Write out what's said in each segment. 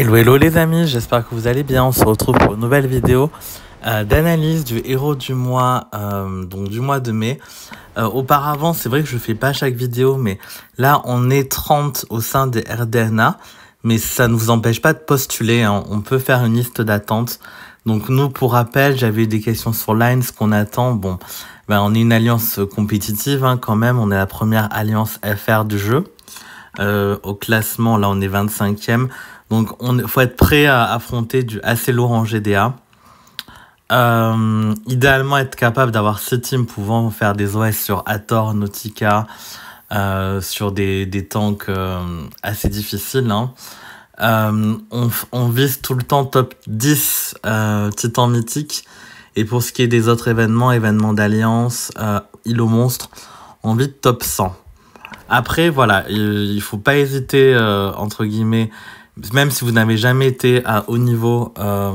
Hello hello les amis, j'espère que vous allez bien. On se retrouve pour une nouvelle vidéo euh, d'analyse du héros du mois, euh, donc du mois de mai. Euh, auparavant, c'est vrai que je fais pas chaque vidéo, mais là on est 30 au sein des RDNA, mais ça ne vous empêche pas de postuler. Hein. On peut faire une liste d'attente. Donc nous, pour rappel, j'avais eu des questions sur Lines, ce qu'on attend. Bon, ben, on est une alliance compétitive hein, quand même. On est la première alliance FR du jeu. Euh, au classement, là, on est 25e. Donc, il faut être prêt à affronter du assez lourd en GDA. Euh, idéalement, être capable d'avoir 6 teams pouvant faire des OS sur Ator, Nautica, euh, sur des, tanks assez difficiles. Hein. On, vise tout le temps top 10 titans mythiques Et pour ce qui est des autres événements, événements d'alliance, île aux monstres, on vise top 100. Après, voilà, euh, il faut pas hésiter, euh, entre guillemets, même si vous n'avez jamais été à haut niveau, euh,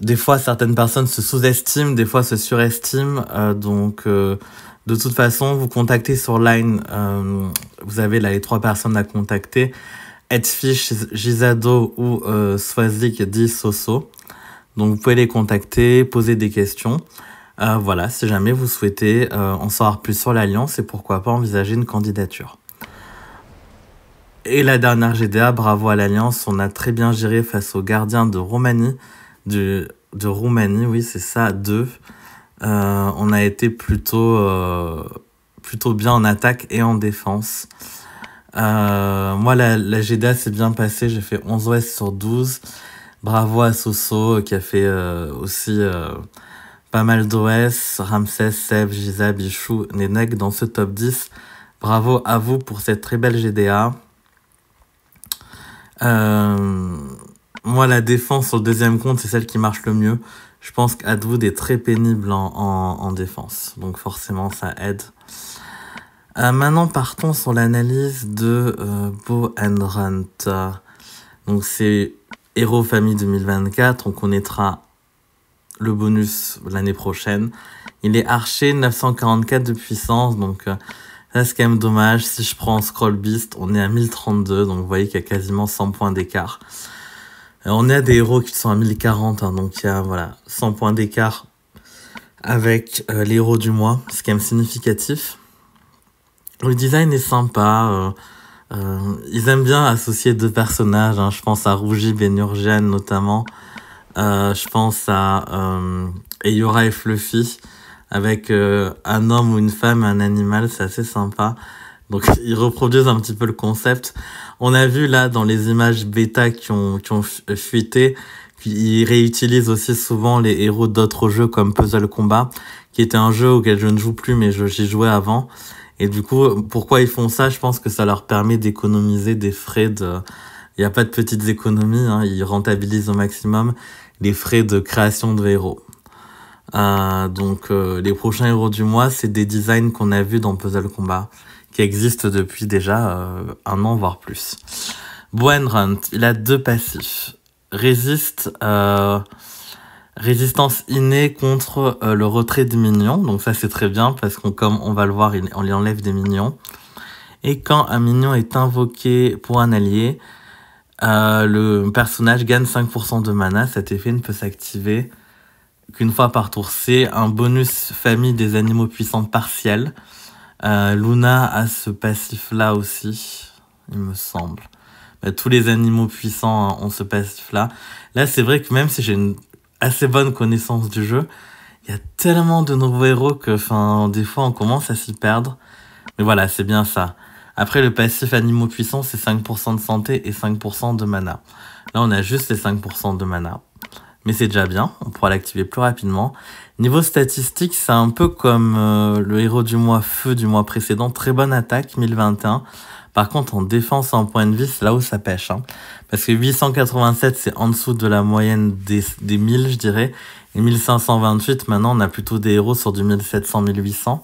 des fois certaines personnes se sous-estiment, des fois se surestiment. donc, de toute façon, vous contactez sur Line, vous avez là les trois personnes à contacter. Edfish, Gisado ou Swazik dit Soso. Donc, vous pouvez les contacter, poser des questions. Euh, voilà, si jamais vous souhaitez on euh, en savoir plus sur l'Alliance et pourquoi pas envisager une candidature. Et la dernière GDA, bravo à l'Alliance, on a très bien géré face aux gardiens de Roumanie, du, de Roumanie, oui c'est ça, deux. Euh, on a été plutôt, plutôt bien en attaque et en défense. moi, la, la GDA s'est bien passée, j'ai fait 11 ouest sur 12. Bravo à Soso qui a fait aussi pas mal d'OS, Ramsès, Seb, Giza, Bichou, Nenek dans ce top 10. Bravo à vous pour cette très belle GDA. Euh, moi, la défense au deuxième compte, c'est celle qui marche le mieux. Je pense qu'Adwood est très pénible en, en, défense, donc forcément, ça aide. Euh, maintenant, partons sur l'analyse de euh, Bo and Donc, c'est Hero Family 2024. On connaîtra le bonus l'année prochaine. Il est arché, 944 de puissance, donc euh, ça c'est quand même dommage. Si je prends Scroll Beast, on est à 1032, donc vous voyez qu'il y a quasiment 100 points d'écart. Euh, on est à des héros qui sont à 1040, hein, donc il y a voilà, 100 points d'écart avec euh, les héros du mois, c'est quand même significatif. Le design est sympa, ils aiment bien associer deux personnages, hein. je pense à Rougi et notamment. Euh, je pense à Eyora euh, et Fluffy avec euh, un homme ou une femme, un animal, c'est assez sympa. Donc ils reproduisent un petit peu le concept. On a vu là dans les images bêta qui ont, qui ont fuité, ils réutilisent aussi souvent les héros d'autres jeux comme Puzzle Combat, qui était un jeu auquel je ne joue plus mais j'y jouais avant. Et du coup, pourquoi ils font ça Je pense que ça leur permet d'économiser des frais de... Il n'y a pas de petites économies, hein, ils rentabilisent au maximum les frais de création de héros. Euh, donc euh, les prochains héros du mois, c'est des designs qu'on a vus dans Puzzle Combat, qui existent depuis déjà euh, un an voire plus. Boenrunt, il a deux passifs. Résiste, résistance innée contre le retrait de minions, donc ça c'est très bien parce qu'on comme on va le voir, on lui enlève des minions. Et quand un minion est invoqué pour un allié, euh, le personnage gagne 5% de mana. Cet effet ne peut s'activer qu'une fois par tour. C'est un bonus famille des animaux puissants partiel. Euh, Luna a ce passif-là aussi, il me semble. Bah, tous les animaux puissants ont ce passif-là. Là, c'est vrai que même si j'ai une assez bonne connaissance du jeu, il y a tellement de nouveaux héros que fin, des fois on commence à s'y perdre. Mais voilà, c'est bien ça. Après, le passif animaux puissants, c'est 5% de santé et 5% de mana. Là, on a juste les 5% de mana. Mais c'est déjà bien, on pourra l'activer plus rapidement. Niveau statistique, c'est un peu comme euh, le héros du mois feu du mois précédent. Très bonne attaque, 1021. Par contre, en défense en point de vie, c'est là où ça pêche. Hein. Parce que 887, c'est en dessous de la moyenne des, des 1000, je dirais. Et 1528, maintenant, on a plutôt des héros sur du 1700-1800.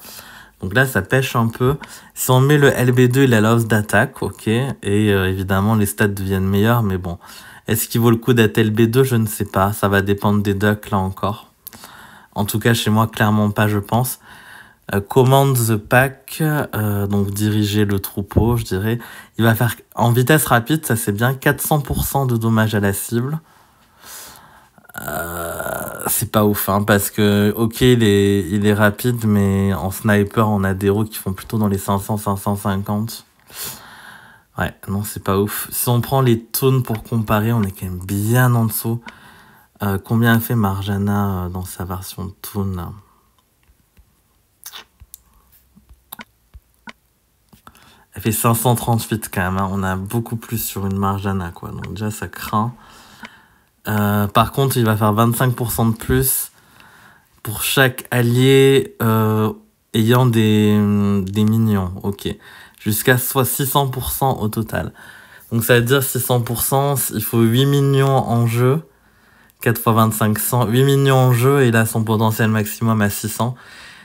Donc là, ça pêche un peu. Si on met le LB2, il a l'offre d'attaque, ok. Et euh, évidemment, les stats deviennent meilleurs, mais bon. Est-ce qu'il vaut le coup d'être LB2 Je ne sais pas. Ça va dépendre des ducks, là encore. En tout cas, chez moi, clairement pas, je pense. Euh, command the pack, euh, donc diriger le troupeau, je dirais. Il va faire en vitesse rapide, ça c'est bien, 400% de dommages à la cible. Euh, c'est pas ouf, hein, parce que, ok, il est, il est rapide, mais en sniper, on a des roues qui font plutôt dans les 500-550. Ouais, non, c'est pas ouf. Si on prend les tones pour comparer, on est quand même bien en dessous. Euh, combien fait Marjana euh, dans sa version tune Elle fait 538 quand même, hein. on a beaucoup plus sur une Marjana quoi, donc déjà ça craint. Euh, par contre, il va faire 25% de plus pour chaque allié euh, ayant des, mm, minions. Ok. Jusqu'à 600% au total. Donc ça veut dire 600%, il faut 8 minions en jeu. 4 x 25, 8 millions en jeu et il son potentiel maximum à 600.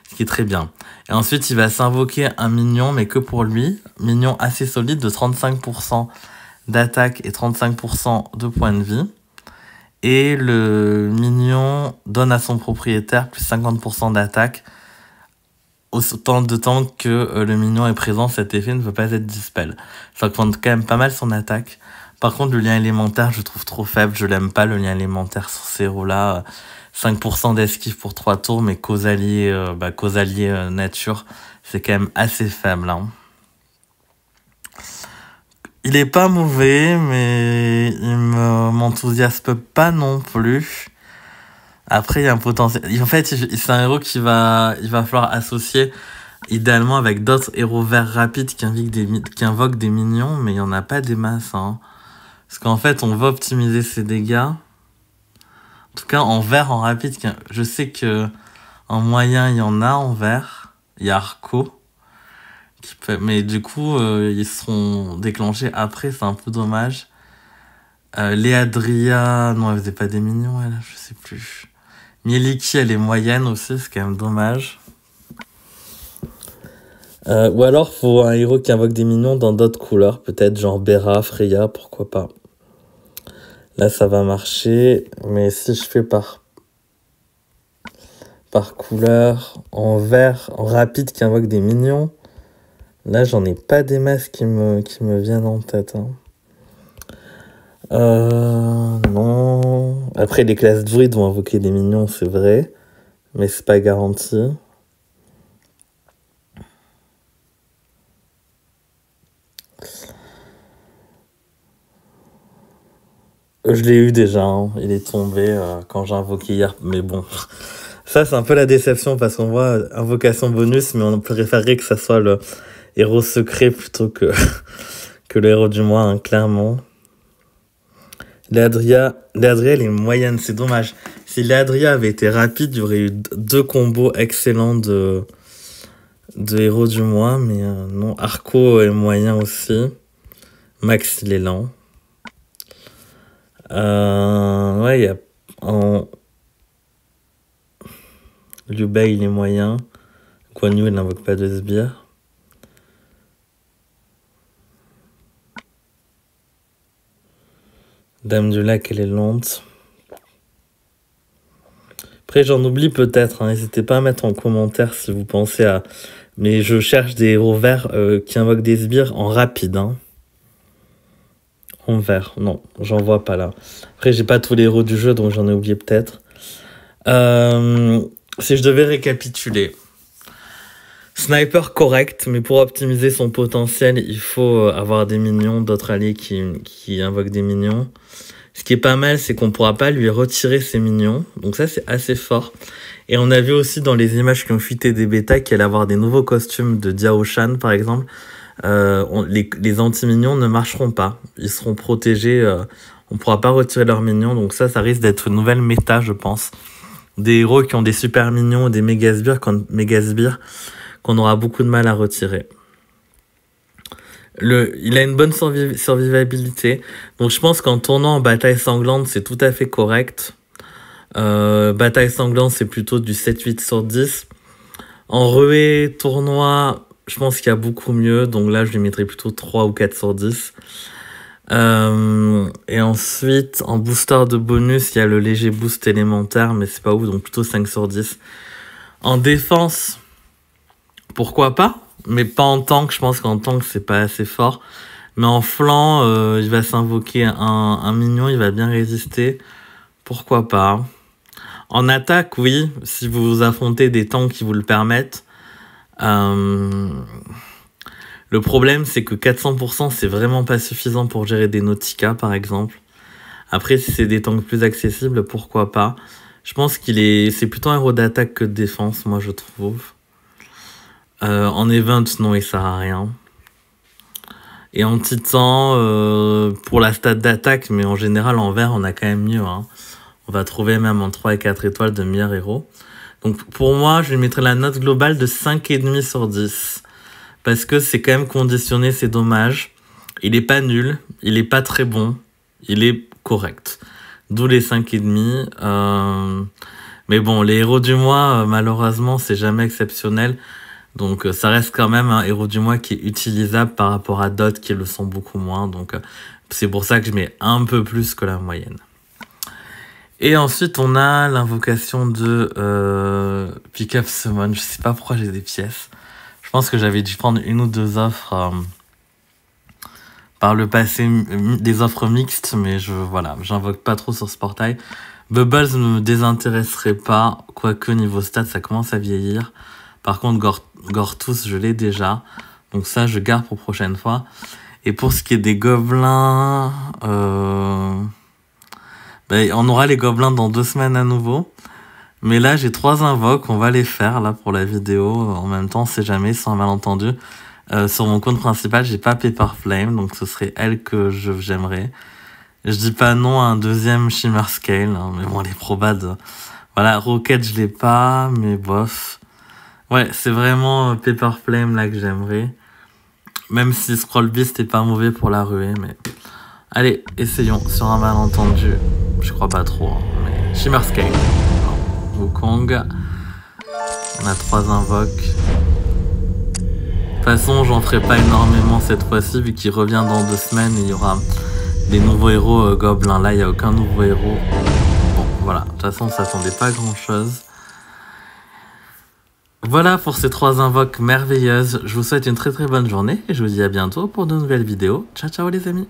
Ce qui est très bien. Et ensuite, il va s'invoquer un minion, mais que pour lui. Minion assez solide de 35% d'attaque et 35% de points de vie et le mignon donne à son propriétaire plus 50% d'attaque autant de temps que euh, le mignon est présent, cet effet ne peut pas être dispel. Ça augmente quand même pas mal son attaque. Par contre, le lien élémentaire, je trouve trop faible, je l'aime pas, le lien élémentaire sur ces là 5% d'esquive pour 3 tours, mais causalier, euh, bah, causalier euh, nature, c'est quand même assez faible. Hein. Il est pas mauvais, mais il m'enthousiasme pas non plus. Après, il y a un potentiel. En fait, c'est un héros qui va, il va falloir associer idéalement avec d'autres héros verts rapides qui invoquent des, qui invoquent des minions, mais il n'y en a pas des masses. Hein. Parce qu'en fait, on va optimiser ses dégâts. En tout cas, en vert, en rapide, je sais que en moyen, il y en a en vert. Il y a Arco. Mais du coup, euh, ils seront déclenchés après, c'est un peu dommage. Euh, Léa Dria, non, elle faisait pas des mignons, elle, je sais plus. Mieliki, elle est moyenne aussi, c'est quand même dommage. Euh, ou alors, faut un héros qui invoque des mignons dans d'autres couleurs, peut-être genre Bera, Freya, pourquoi pas. Là, ça va marcher, mais si je fais par, par couleur, en vert, en rapide qui invoque des mignons. Là, j'en ai pas des masses qui me, qui me viennent en tête. Hein. Euh, non. Après, les classes druides vont invoquer des minions, c'est vrai. Mais c'est pas garanti. Je l'ai eu déjà, hein. il est tombé euh, quand j'ai invoqué hier, mais bon. Ça, c'est un peu la déception parce qu'on voit invocation bonus, mais on préférerait que ça soit le, héros secret plutôt que, que le héros du mois, hein, clairement. L'Adria, l'Adria, elle est moyenne, c'est dommage. Si l'Adria avait été rapide, il y aurait eu deux combos excellents de, de héros du mois, mais euh, non. Arco est moyen aussi. Max, il est lent. Euh, ouais, il y a. En... Liu il est moyen. Guan Yu, il n'invoque pas de sbire. Dame du lac, elle est lente. Après, j'en oublie peut-être. Hein, n'hésitez pas à mettre en commentaire si vous pensez à... Mais je cherche des héros verts euh, qui invoquent des sbires en rapide. Hein. En vert, non, j'en vois pas là. Après, j'ai pas tous les héros du jeu, donc j'en ai oublié peut-être. Euh, si je devais récapituler, Sniper correct, mais pour optimiser son potentiel, il faut euh, avoir des minions, d'autres alliés qui, qui invoquent des minions. Ce qui est pas mal, c'est qu'on pourra pas lui retirer ses minions. Donc ça, c'est assez fort. Et on a vu aussi dans les images qui ont fuité des bêtas qu'elle allait avoir des nouveaux costumes de Diao Shan, par exemple. Euh, les, les anti-minions ne marcheront pas. Ils seront protégés. Euh, on pourra pas retirer leurs minions. Donc ça, ça risque d'être une nouvelle méta, je pense. Des héros qui ont des super minions, des méga sbires, quand méga sbires qu'on aura beaucoup de mal à retirer. Le, il a une bonne survivabilité. Donc je pense qu'en tournant en bataille sanglante, c'est tout à fait correct. Euh, bataille sanglante, c'est plutôt du 7-8 sur 10. En ruée, tournoi, je pense qu'il y a beaucoup mieux. Donc là, je lui mettrai plutôt 3 ou 4 sur 10. Euh, et ensuite, en booster de bonus, il y a le léger boost élémentaire, mais c'est pas ouf, donc plutôt 5 sur 10. En défense, pourquoi pas, mais pas en tank, je pense qu'en tank c'est pas assez fort. Mais en flanc, euh, il va s'invoquer un, un mignon, il va bien résister. Pourquoi pas En attaque, oui, si vous vous affrontez des tanks qui vous le permettent. Euh, le problème, c'est que 400%, c'est vraiment pas suffisant pour gérer des Nautica, par exemple. Après, si c'est des tanks plus accessibles, pourquoi pas Je pense qu'il est, c'est plutôt un héros d'attaque que de défense, moi, je trouve. Euh, en event, non, il sert à rien. Et en titan, euh, pour la stade d'attaque, mais en général en vert, on a quand même mieux. Hein. On va trouver même en 3 et 4 étoiles de meilleurs héros. Donc pour moi, je lui mettrai la note globale de 5,5 sur 10. Parce que c'est quand même conditionné, c'est dommage. Il n'est pas nul, il n'est pas très bon, il est correct. D'où les 5,5. Euh... Mais bon, les héros du mois, euh, malheureusement, c'est jamais exceptionnel. Donc euh, ça reste quand même un héros du mois qui est utilisable par rapport à d'autres qui le sont beaucoup moins. Donc euh, c'est pour ça que je mets un peu plus que la moyenne. Et ensuite on a l'invocation de euh, Pick Up Summon. Je sais pas pourquoi j'ai des pièces. Je pense que j'avais dû prendre une ou deux offres par le passé, des offres mixtes, mais je voilà, j'invoque pas trop sur ce portail. Bubbles ne me désintéresserait pas, quoique niveau stats ça commence à vieillir. Par contre, Gore Gortus, je l'ai déjà. Donc ça, je garde pour prochaine fois. Et pour ce qui est des gobelins, euh, ben, on aura les gobelins dans deux semaines à nouveau. Mais là, j'ai trois invoques, on va les faire là pour la vidéo. En même temps, c'est jamais, sans malentendu. Euh, sur mon compte principal, j'ai pas Paper Flame, donc ce serait elle que j'aimerais. Je, dis pas non à un deuxième Shimmer Scale, hein, mais bon, les probades. Voilà, Rocket, je l'ai pas, mais bof. Ouais, c'est vraiment euh, Paper Flame là que j'aimerais. Même si Scroll Beast est pas mauvais pour la ruée, mais. Allez, essayons sur un malentendu. Je crois pas trop, hein, mais. Shimmer Sky Wukong. On a trois invoques. De toute façon, j'entrerai ferai pas énormément cette fois-ci, vu qu'il revient dans deux semaines et il y aura des nouveaux héros euh, gobelins. Là, il n'y a aucun nouveau héros. Bon, voilà. De toute façon, on s'attendait pas grand-chose. Voilà pour ces trois invoques merveilleuses. Je vous souhaite une très très bonne journée et je vous dis à bientôt pour de nouvelles vidéos. Ciao ciao les amis